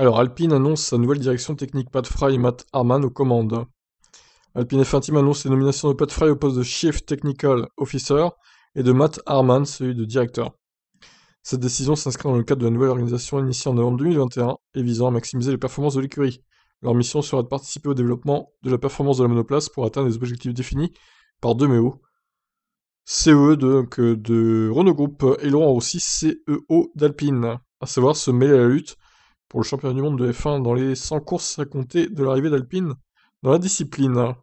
Alors, Alpine annonce sa nouvelle direction technique, Pat Fry et Matt Harman aux commandes. Alpine F1 Team annonce les nominations de Pat Fry au poste de Chief Technical Officer et de Matt Harman, celui de directeur. Cette décision s'inscrit dans le cadre de la nouvelle organisation initiée en novembre 2021 et visant à maximiser les performances de l'écurie. Leur mission sera de participer au développement de la performance de la monoplace pour atteindre les objectifs définis par deux CEE e de, de Renault Group et Laurent aussi CEO d'Alpine, à savoir se mêler à la lutte pour le championnat du monde de F1 dans les 100 courses à compter de l'arrivée d'Alpine dans la discipline.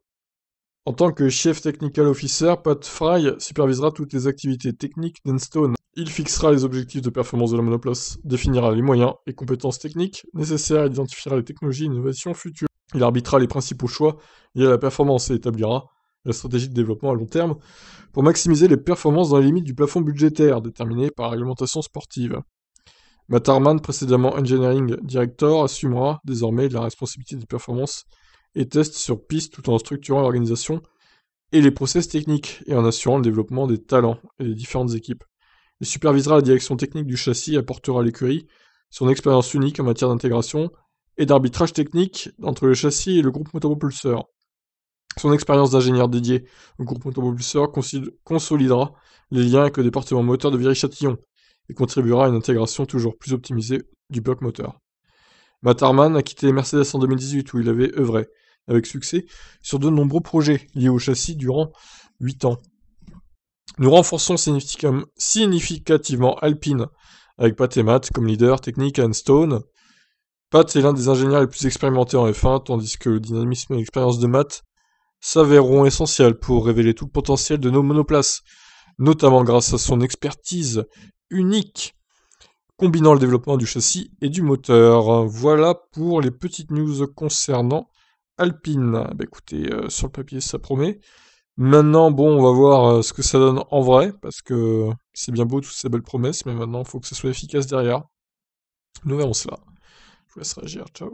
En tant que chef technical officer, Pat Fry supervisera toutes les activités techniques d'Enstone. Il fixera les objectifs de performance de la monoplace, définira les moyens et compétences techniques nécessaires et identifiera les technologies et innovations futures. Il arbitra les principaux choix liés à la performance et établira la stratégie de développement à long terme pour maximiser les performances dans les limites du plafond budgétaire déterminé par la réglementation sportive. Matarman, précédemment Engineering Director, assumera désormais la responsabilité des performances et tests sur piste tout en structurant l'organisation et les process techniques et en assurant le développement des talents et des différentes équipes. Il supervisera la direction technique du châssis et apportera à l'écurie son expérience unique en matière d'intégration et d'arbitrage technique entre le châssis et le groupe motopropulseur. Son expérience d'ingénieur dédié au groupe motopropulseur consolidera les liens avec le département moteur de Viry-Châtillon, et contribuera à une intégration toujours plus optimisée du bloc moteur. Matt Harman a quitté Mercedes en 2018 où il avait œuvré, avec succès, sur de nombreux projets liés au châssis durant 8 ans. Nous renforçons significativement Alpine avec Pat et Matt comme leader technique and Stone. Pat est l'un des ingénieurs les plus expérimentés en F1, tandis que le dynamisme et l'expérience de Matt s'avéreront essentiels pour révéler tout le potentiel de nos monoplaces notamment grâce à son expertise unique combinant le développement du châssis et du moteur. Voilà pour les petites news concernant Alpine. Bah, écoutez, euh, sur le papier, ça promet. Maintenant, bon, on va voir euh, ce que ça donne en vrai, parce que c'est bien beau toutes ces belles promesses, mais maintenant, il faut que ça soit efficace derrière. Nous verrons cela. Je vous laisse réagir. Ciao.